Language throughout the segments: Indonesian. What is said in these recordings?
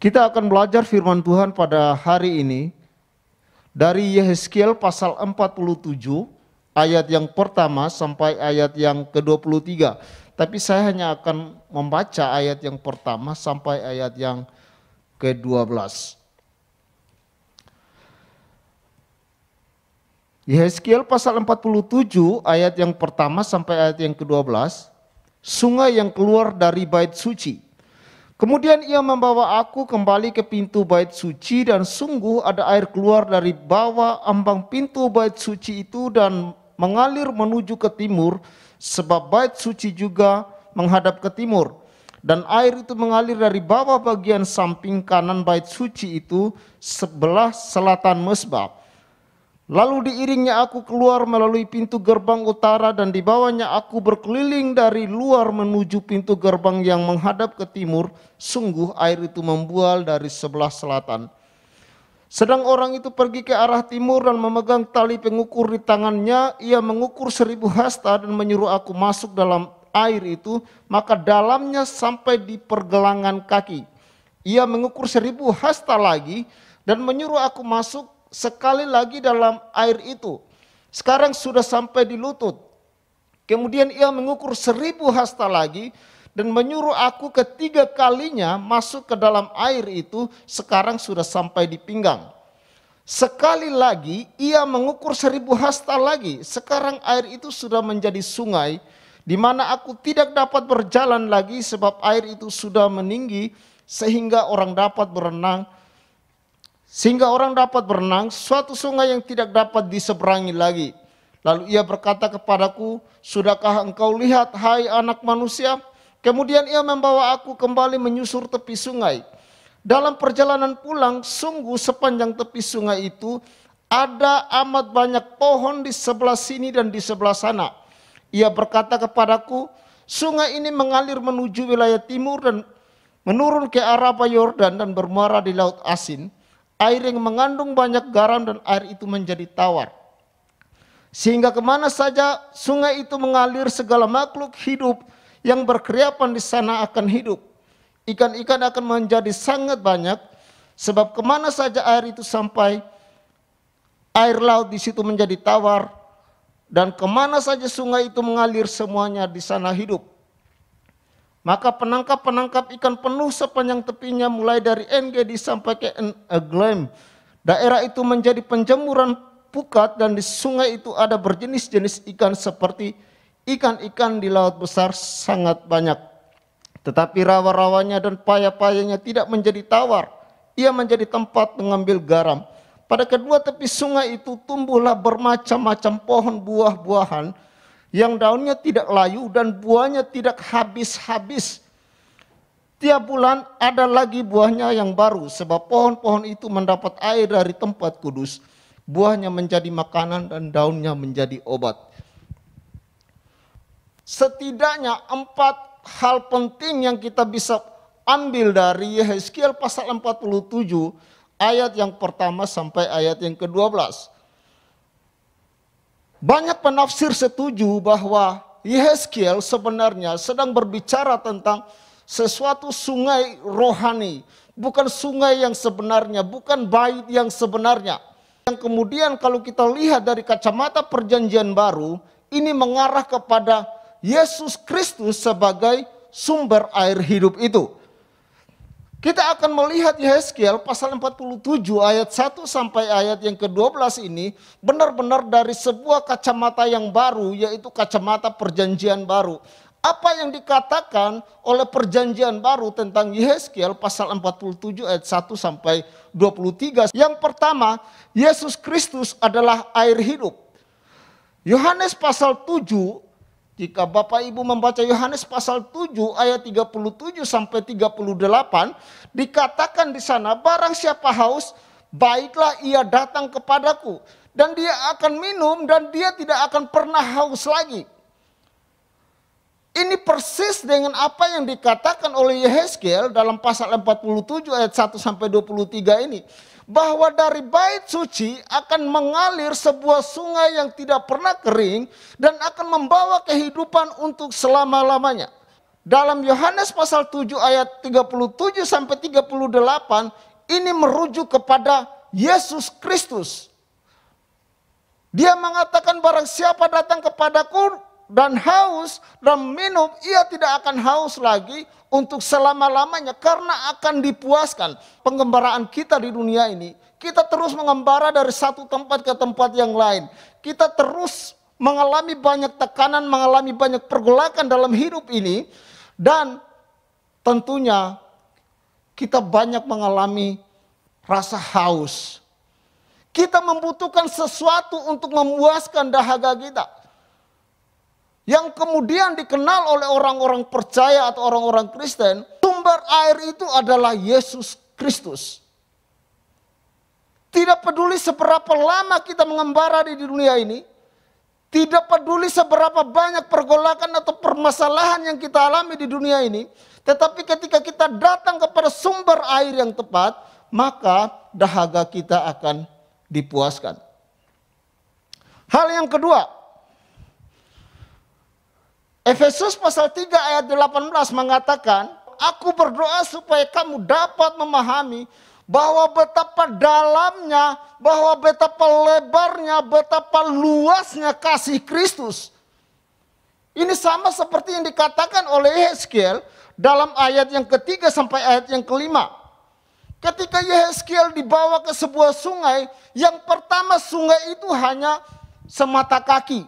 Kita akan belajar firman Tuhan pada hari ini dari Yehezkiel pasal 47 ayat yang pertama sampai ayat yang ke-23. Tapi saya hanya akan membaca ayat yang pertama sampai ayat yang ke-12. Yehezkiel pasal 47 ayat yang pertama sampai ayat yang ke-12, sungai yang keluar dari bait suci Kemudian ia membawa aku kembali ke pintu bait suci dan sungguh ada air keluar dari bawah ambang pintu bait suci itu dan mengalir menuju ke timur sebab bait suci juga menghadap ke timur dan air itu mengalir dari bawah bagian samping kanan bait suci itu sebelah selatan mesbah Lalu diiringnya aku keluar melalui pintu gerbang utara dan dibawanya aku berkeliling dari luar menuju pintu gerbang yang menghadap ke timur. Sungguh air itu membual dari sebelah selatan. Sedang orang itu pergi ke arah timur dan memegang tali pengukur di tangannya. Ia mengukur seribu hasta dan menyuruh aku masuk dalam air itu. Maka dalamnya sampai di pergelangan kaki. Ia mengukur seribu hasta lagi dan menyuruh aku masuk sekali lagi dalam air itu. Sekarang sudah sampai di lutut. Kemudian ia mengukur seribu hasta lagi dan menyuruh aku ketiga kalinya masuk ke dalam air itu sekarang sudah sampai di pinggang. Sekali lagi ia mengukur seribu hasta lagi. Sekarang air itu sudah menjadi sungai di mana aku tidak dapat berjalan lagi sebab air itu sudah meninggi sehingga orang dapat berenang sehingga orang dapat berenang suatu sungai yang tidak dapat diseberangi lagi. Lalu ia berkata kepadaku, Sudahkah engkau lihat, hai anak manusia? Kemudian ia membawa aku kembali menyusur tepi sungai. Dalam perjalanan pulang, sungguh sepanjang tepi sungai itu ada amat banyak pohon di sebelah sini dan di sebelah sana. Ia berkata kepadaku, sungai ini mengalir menuju wilayah timur dan menurun ke arah Yordan dan bermuara di Laut Asin air yang mengandung banyak garam dan air itu menjadi tawar. Sehingga kemana saja sungai itu mengalir segala makhluk hidup yang berkeriapan di sana akan hidup. Ikan-ikan akan menjadi sangat banyak sebab kemana saja air itu sampai air laut di situ menjadi tawar dan kemana saja sungai itu mengalir semuanya di sana hidup. Maka penangkap-penangkap ikan penuh sepanjang tepinya mulai dari Engedi sampai ke Eglem. Daerah itu menjadi penjemuran pukat dan di sungai itu ada berjenis-jenis ikan seperti ikan-ikan di laut besar sangat banyak. Tetapi rawa-rawanya dan paya-payanya tidak menjadi tawar. Ia menjadi tempat mengambil garam. Pada kedua tepi sungai itu tumbuhlah bermacam-macam pohon buah-buahan yang daunnya tidak layu dan buahnya tidak habis-habis. Tiap bulan ada lagi buahnya yang baru sebab pohon-pohon itu mendapat air dari tempat kudus. Buahnya menjadi makanan dan daunnya menjadi obat. Setidaknya empat hal penting yang kita bisa ambil dari Yehezkiel pasal 47 ayat yang pertama sampai ayat yang ke-12. Banyak penafsir setuju bahwa Yehezkiel sebenarnya sedang berbicara tentang sesuatu sungai rohani, bukan sungai yang sebenarnya, bukan bait yang sebenarnya. Yang kemudian kalau kita lihat dari kacamata perjanjian baru, ini mengarah kepada Yesus Kristus sebagai sumber air hidup itu. Kita akan melihat Yehezkiel pasal 47 ayat 1 sampai ayat yang ke-12 ini benar-benar dari sebuah kacamata yang baru yaitu kacamata perjanjian baru. Apa yang dikatakan oleh perjanjian baru tentang Yehezkiel pasal 47 ayat 1 sampai 23. Yang pertama, Yesus Kristus adalah air hidup. Yohanes pasal 7 jika Bapak Ibu membaca Yohanes pasal 7 ayat 37 sampai 38, dikatakan di sana barang siapa haus, baiklah ia datang kepadaku dan dia akan minum dan dia tidak akan pernah haus lagi. Ini persis dengan apa yang dikatakan oleh Yehezkel dalam pasal 47 ayat 1 sampai 23 ini. Bahwa dari bait suci akan mengalir sebuah sungai yang tidak pernah kering dan akan membawa kehidupan untuk selama-lamanya. Dalam Yohanes pasal 7 ayat 37 sampai 38 ini merujuk kepada Yesus Kristus. Dia mengatakan barang siapa datang kepadaku dan haus dan minum, ia tidak akan haus lagi untuk selama-lamanya karena akan dipuaskan pengembaraan kita di dunia ini. Kita terus mengembara dari satu tempat ke tempat yang lain. Kita terus mengalami banyak tekanan, mengalami banyak pergolakan dalam hidup ini dan tentunya kita banyak mengalami rasa haus. Kita membutuhkan sesuatu untuk memuaskan dahaga kita yang kemudian dikenal oleh orang-orang percaya atau orang-orang Kristen, sumber air itu adalah Yesus Kristus. Tidak peduli seberapa lama kita mengembara di dunia ini, tidak peduli seberapa banyak pergolakan atau permasalahan yang kita alami di dunia ini, tetapi ketika kita datang kepada sumber air yang tepat, maka dahaga kita akan dipuaskan. Hal yang kedua, Efesus pasal 3 ayat 18 mengatakan, aku berdoa supaya kamu dapat memahami bahwa betapa dalamnya, bahwa betapa lebarnya, betapa luasnya kasih Kristus. Ini sama seperti yang dikatakan oleh Yeskiel dalam ayat yang ketiga sampai ayat yang kelima. Ketika Yeskiel dibawa ke sebuah sungai, yang pertama sungai itu hanya semata kaki.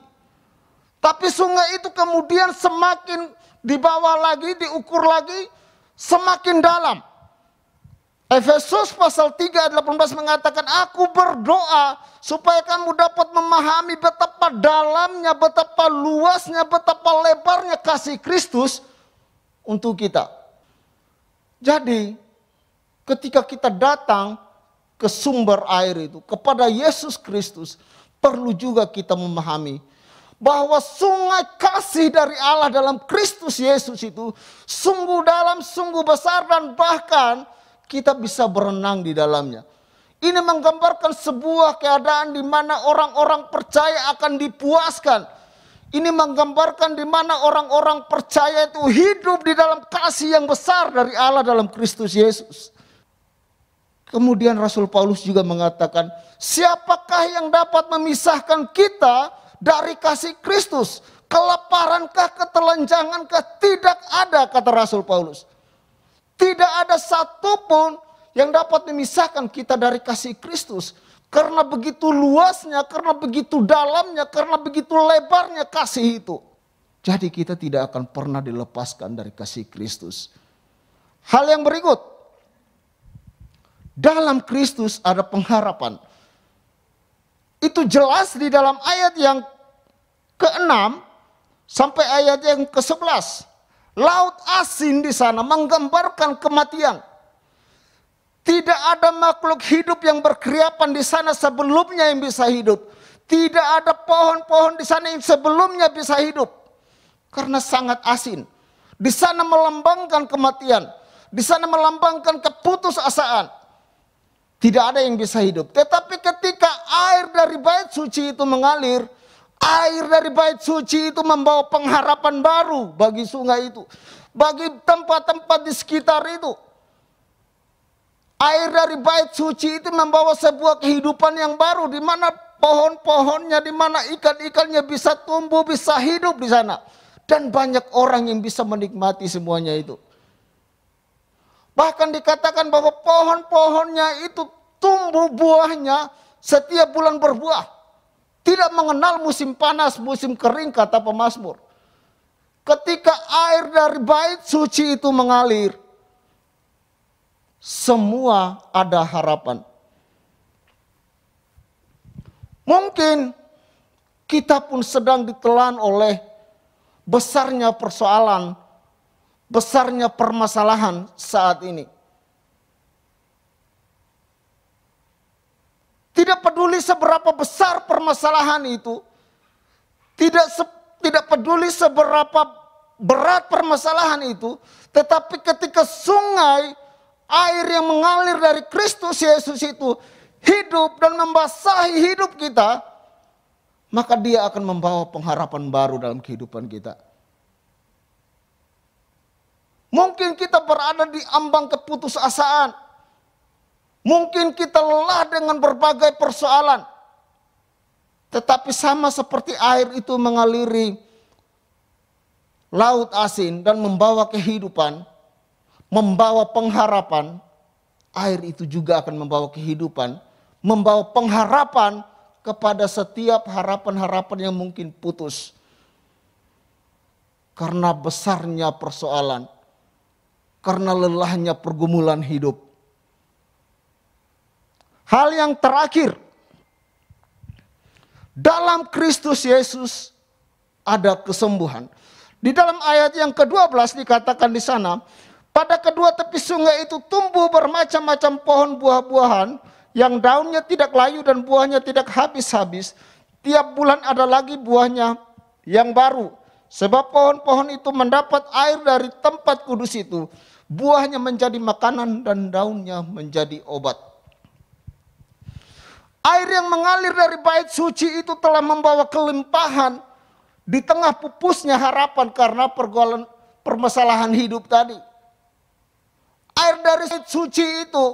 Tapi sungai itu kemudian semakin dibawa lagi, diukur lagi, semakin dalam. Efesus pasal 3 18 mengatakan, Aku berdoa supaya kamu dapat memahami betapa dalamnya, betapa luasnya, betapa lebarnya kasih Kristus untuk kita. Jadi ketika kita datang ke sumber air itu, kepada Yesus Kristus, perlu juga kita memahami bahwa sungai kasih dari Allah dalam Kristus Yesus itu sungguh dalam, sungguh besar dan bahkan kita bisa berenang di dalamnya. Ini menggambarkan sebuah keadaan di mana orang-orang percaya akan dipuaskan. Ini menggambarkan di mana orang-orang percaya itu hidup di dalam kasih yang besar dari Allah dalam Kristus Yesus. Kemudian Rasul Paulus juga mengatakan, siapakah yang dapat memisahkan kita dari kasih Kristus. Kelaparan kah, ketelanjangan kah, tidak ada kata Rasul Paulus. Tidak ada satupun yang dapat memisahkan kita dari kasih Kristus. Karena begitu luasnya, karena begitu dalamnya, karena begitu lebarnya kasih itu. Jadi kita tidak akan pernah dilepaskan dari kasih Kristus. Hal yang berikut. Dalam Kristus ada pengharapan. Itu jelas di dalam ayat yang ke-6 sampai ayat yang ke-11. Laut asin di sana menggambarkan kematian. Tidak ada makhluk hidup yang berkeriapan di sana sebelumnya yang bisa hidup. Tidak ada pohon-pohon di sana yang sebelumnya bisa hidup. Karena sangat asin. Di sana melambangkan kematian. Di sana melambangkan keputusasaan. Tidak ada yang bisa hidup. Tetapi ketika air dari bait suci itu mengalir, Air dari bait suci itu membawa pengharapan baru bagi sungai itu. Bagi tempat-tempat di sekitar itu. Air dari bait suci itu membawa sebuah kehidupan yang baru di mana pohon-pohonnya, di mana ikan-ikannya bisa tumbuh, bisa hidup di sana. Dan banyak orang yang bisa menikmati semuanya itu. Bahkan dikatakan bahwa pohon-pohonnya itu tumbuh buahnya setiap bulan berbuah. Tidak mengenal musim panas, musim kering kata Pemasmur. Ketika air dari bait suci itu mengalir, semua ada harapan. Mungkin kita pun sedang ditelan oleh besarnya persoalan, besarnya permasalahan saat ini. Tidak peduli seberapa besar permasalahan itu. Tidak se, tidak peduli seberapa berat permasalahan itu. Tetapi ketika sungai air yang mengalir dari Kristus Yesus itu hidup dan membasahi hidup kita. Maka dia akan membawa pengharapan baru dalam kehidupan kita. Mungkin kita berada di ambang keputusasaan. Mungkin kita lelah dengan berbagai persoalan. Tetapi sama seperti air itu mengaliri laut asin dan membawa kehidupan, membawa pengharapan, air itu juga akan membawa kehidupan, membawa pengharapan kepada setiap harapan-harapan yang mungkin putus. Karena besarnya persoalan, karena lelahnya pergumulan hidup Hal yang terakhir, dalam Kristus Yesus ada kesembuhan. Di dalam ayat yang ke-12 dikatakan di sana, pada kedua tepi sungai itu tumbuh bermacam-macam pohon buah-buahan yang daunnya tidak layu dan buahnya tidak habis-habis. Tiap bulan ada lagi buahnya yang baru. Sebab pohon-pohon itu mendapat air dari tempat kudus itu. Buahnya menjadi makanan dan daunnya menjadi obat. Air yang mengalir dari bait suci itu telah membawa kelimpahan di tengah pupusnya harapan karena pergaulan permasalahan hidup tadi. Air dari bait suci itu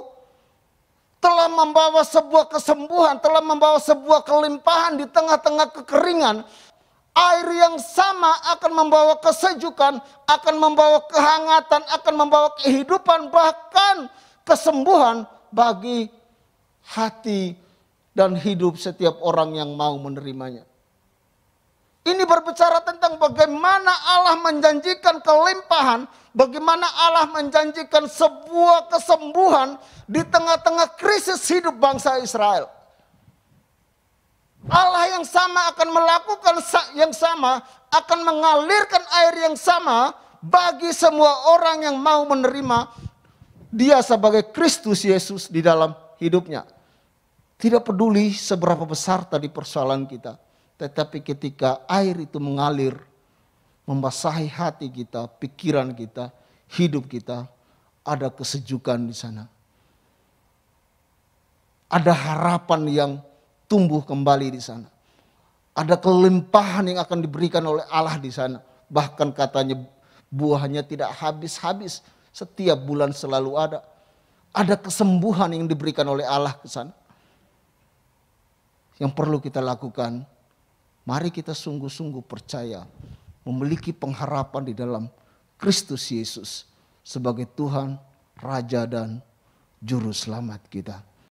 telah membawa sebuah kesembuhan, telah membawa sebuah kelimpahan di tengah-tengah kekeringan. Air yang sama akan membawa kesejukan, akan membawa kehangatan, akan membawa kehidupan, bahkan kesembuhan bagi hati dan hidup setiap orang yang mau menerimanya. Ini berbicara tentang bagaimana Allah menjanjikan kelimpahan, bagaimana Allah menjanjikan sebuah kesembuhan di tengah-tengah krisis hidup bangsa Israel. Allah yang sama akan melakukan yang sama, akan mengalirkan air yang sama bagi semua orang yang mau menerima dia sebagai Kristus Yesus di dalam hidupnya. Tidak peduli seberapa besar tadi persoalan kita. Tetapi ketika air itu mengalir, membasahi hati kita, pikiran kita, hidup kita, ada kesejukan di sana. Ada harapan yang tumbuh kembali di sana. Ada kelimpahan yang akan diberikan oleh Allah di sana. Bahkan katanya buahnya tidak habis-habis. Setiap bulan selalu ada. Ada kesembuhan yang diberikan oleh Allah ke sana yang perlu kita lakukan. Mari kita sungguh-sungguh percaya memiliki pengharapan di dalam Kristus Yesus sebagai Tuhan, Raja dan Juru Selamat kita.